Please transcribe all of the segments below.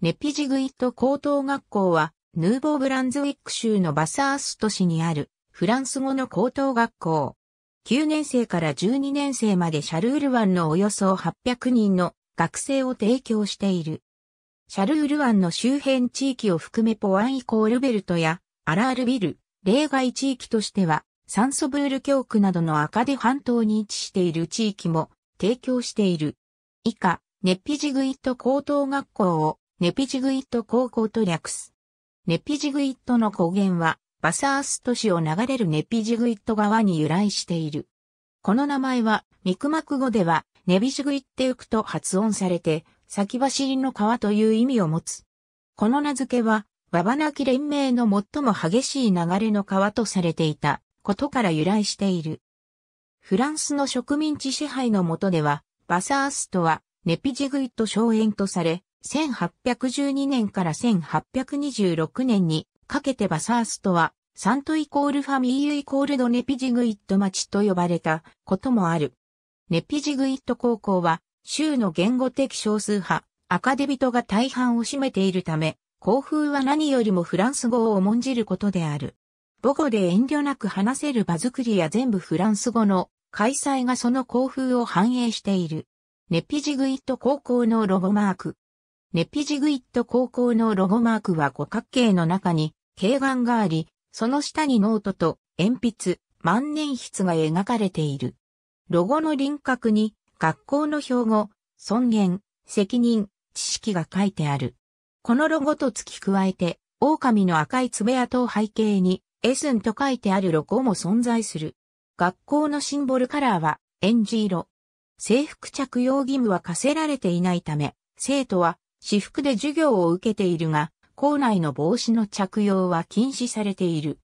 ネピジグイット高等学校は、ヌーボーブランズウィック州のバサースト市にある、フランス語の高等学校。9年生から12年生までシャルール湾のおよそ800人の学生を提供している。シャルール湾の周辺地域を含めポワンイコールベルトやアラールビル、例外地域としては、サンソブール教区などの赤で半島に位置している地域も提供している。以下、ネッピジグイット高等学校をネピジグイット高校と略す。ネピジグイットの語源は、バサースト市を流れるネピジグイット川に由来している。この名前は、ミクマク語では、ネビジグイッテウクと発音されて、先走りの川という意味を持つ。この名付けは、ババナキ連盟の最も激しい流れの川とされていたことから由来している。フランスの植民地支配の下では、バサーストはネピジグイット荘園とされ、1812年から1826年にかけてバサーストは、サントイコールファミーユイコールドネピジグイット町と呼ばれたこともある。ネピジグイット高校は、州の言語的少数派、アカデビトが大半を占めているため、校風は何よりもフランス語を重んじることである。母語で遠慮なく話せる場作りや全部フランス語の開催がその校風を反映している。ネピジグイット高校のロゴマーク、ネピジグイット高校のロゴマークは五角形の中に、軽眼があり、その下にノートと鉛筆、万年筆が描かれている。ロゴの輪郭に、学校の標語、尊厳、責任、知識が書いてある。このロゴと付き加えて、狼の赤い爪痕を背景に、エスンと書いてあるロゴも存在する。学校のシンボルカラーは、エンジ色。制服着用義務は課せられていないため、生徒は私服で授業を受けているが、校内の帽子の着用は禁止されている。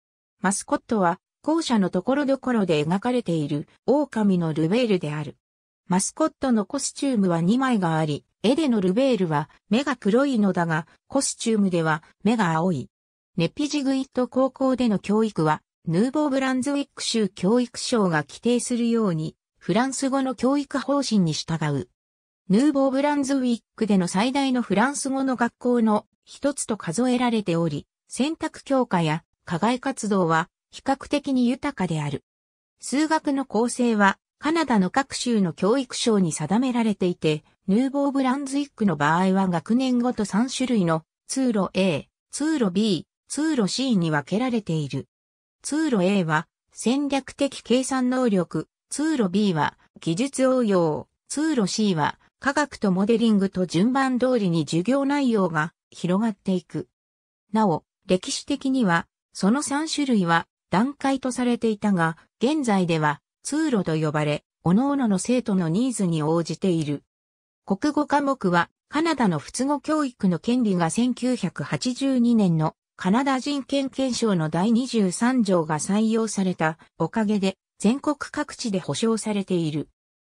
マスコットは、校舎のところどころで描かれている狼のルベールである。マスコットのコスチュームは2枚があり、絵でのルベールは目が黒いのだが、コスチュームでは目が青い。ネピジグイット高校での教育は、ヌーボーブランズウィック州教育省が規定するように、フランス語の教育方針に従う。ヌーボーブランズウィックでの最大のフランス語の学校の一つと数えられており、選択教科や課外活動は比較的に豊かである。数学の構成はカナダの各州の教育省に定められていて、ヌーボーブランズウィックの場合は学年ごと3種類の通路 A、通路 B、通路 C に分けられている。通路 A は戦略的計算能力、通路 B は技術応用、通路 C は科学とモデリングと順番通りに授業内容が広がっていく。なお、歴史的には、その3種類は段階とされていたが、現在では通路と呼ばれ、各々の生徒のニーズに応じている。国語科目は、カナダの仏語教育の権利が1982年のカナダ人権憲章の第23条が採用されたおかげで全国各地で保障されている。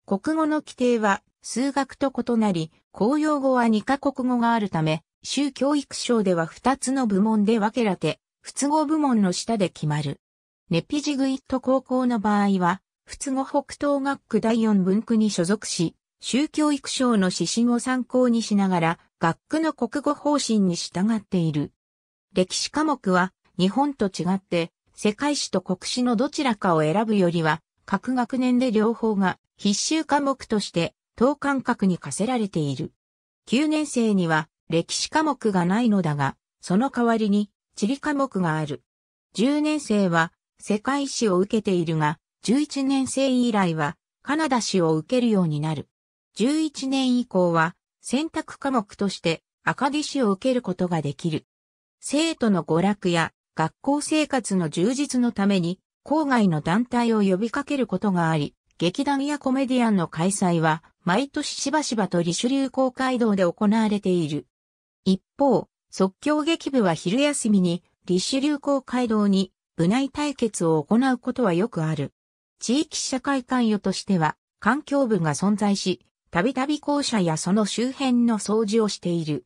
国語の規定は数学と異なり、公用語は2カ国語があるため、州教育省では2つの部門で分けられ、仏語部門の下で決まる。ネピジグイット高校の場合は、仏語北東学区第4分区に所属し、宗教育省の指針を参考にしながら、学区の国語方針に従っている。歴史科目は、日本と違って、世界史と国史のどちらかを選ぶよりは、各学年で両方が必修科目として等間隔に課せられている。9年生には歴史科目がないのだが、その代わりに地理科目がある。10年生は世界史を受けているが、11年生以来はカナダ史を受けるようになる。11年以降は選択科目として赤ディ史を受けることができる。生徒の娯楽や学校生活の充実のために郊外の団体を呼びかけることがあり、劇団やコメディアンの開催は毎年しばしばとリシュ流行街公会堂で行われている。一方、即興劇部は昼休みに、リシュ流行街公会堂に、部内対決を行うことはよくある。地域社会関与としては、環境部が存在し、たびたび校舎やその周辺の掃除をしている。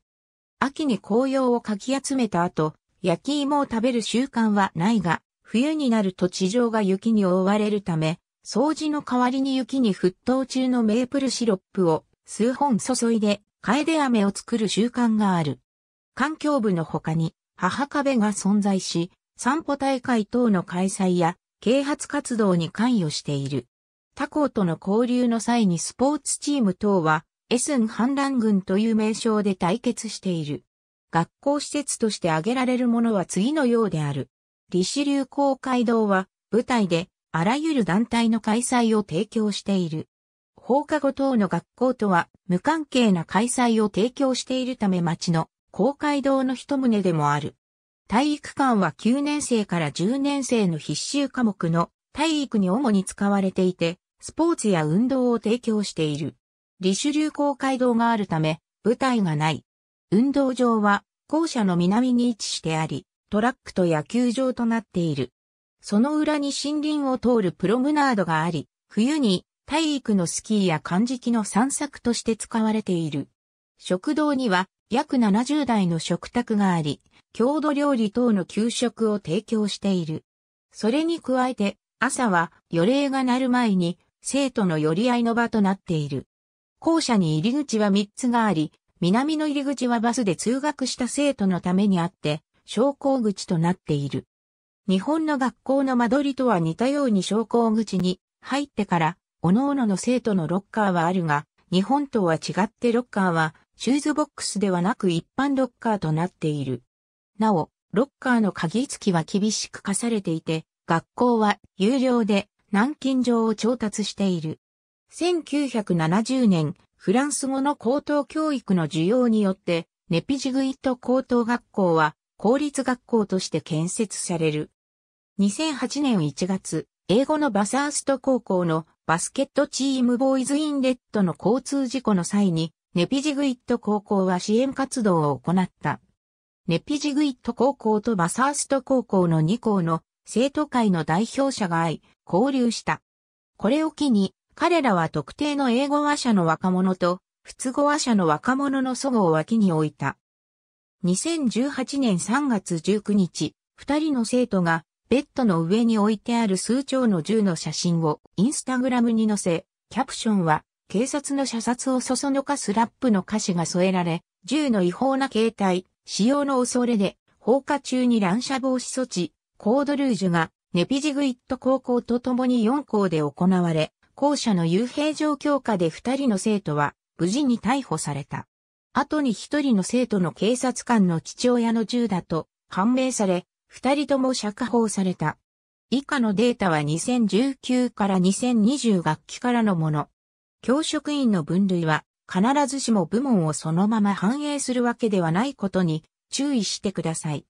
秋に紅葉をかき集めた後、焼き芋を食べる習慣はないが、冬になると地上が雪に覆われるため、掃除の代わりに雪に沸騰中のメープルシロップを数本注いで、カエデ飴を作る習慣がある。環境部の他に、母壁が存在し、散歩大会等の開催や、啓発活動に関与している。他校との交流の際にスポーツチーム等は、エスン反乱軍という名称で対決している。学校施設として挙げられるものは次のようである。利子流公会堂は、舞台で、あらゆる団体の開催を提供している。放課後等の学校とは無関係な開催を提供しているため町の公会堂の一棟でもある。体育館は9年生から10年生の必修科目の体育に主に使われていて、スポーツや運動を提供している。リシュリュー公会堂があるため、舞台がない。運動場は校舎の南に位置してあり、トラックと野球場となっている。その裏に森林を通るプロムナードがあり、冬に体育のスキーや漢字機の散策として使われている。食堂には約70台の食卓があり、郷土料理等の給食を提供している。それに加えて、朝は予礼が鳴る前に生徒の寄り合いの場となっている。校舎に入り口は3つがあり、南の入り口はバスで通学した生徒のためにあって、昇降口となっている。日本の学校の間取りとは似たように昇降口に入ってから、各々の生徒のロッカーはあるが、日本とは違ってロッカーは、シューズボックスではなく一般ロッカーとなっている。なお、ロッカーの鍵付きは厳しく課されていて、学校は有料で南京錠を調達している。1970年、フランス語の高等教育の需要によって、ネピジグイット高等学校は公立学校として建設される。2008年1月、英語のバサースト高校のバスケットチームボーイズインレットの交通事故の際に、ネピジグイット高校は支援活動を行った。ネピジグイット高校とバサースト高校の2校の生徒会の代表者が会い、交流した。これを機に、彼らは特定の英語話者の若者と、普通語話者の若者の祖母を脇に置いた。2018年3月19日、二人の生徒がベッドの上に置いてある数丁の銃の写真をインスタグラムに載せ、キャプションは、警察の射殺をそそのかすラップの歌詞が添えられ、銃の違法な携帯、使用の恐れで、放火中に乱射防止措置、コードルージュが、ネピジグイット高校と共に4校で行われ、校舎の幽閉状況下で2人の生徒は、無事に逮捕された。後に1人の生徒の警察官の父親の銃だと判明され、二人とも釈放された。以下のデータは2019から2020学期からのもの。教職員の分類は必ずしも部門をそのまま反映するわけではないことに注意してください。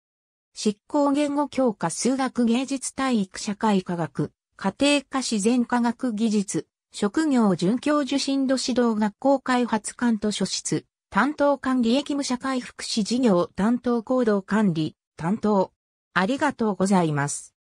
執行言語教科数学芸術体育社会科学、家庭科自然科学技術、職業准教授進度指導学校開発官図書室、担当管理役務社会福祉事業担当行動管理、担当、ありがとうございます。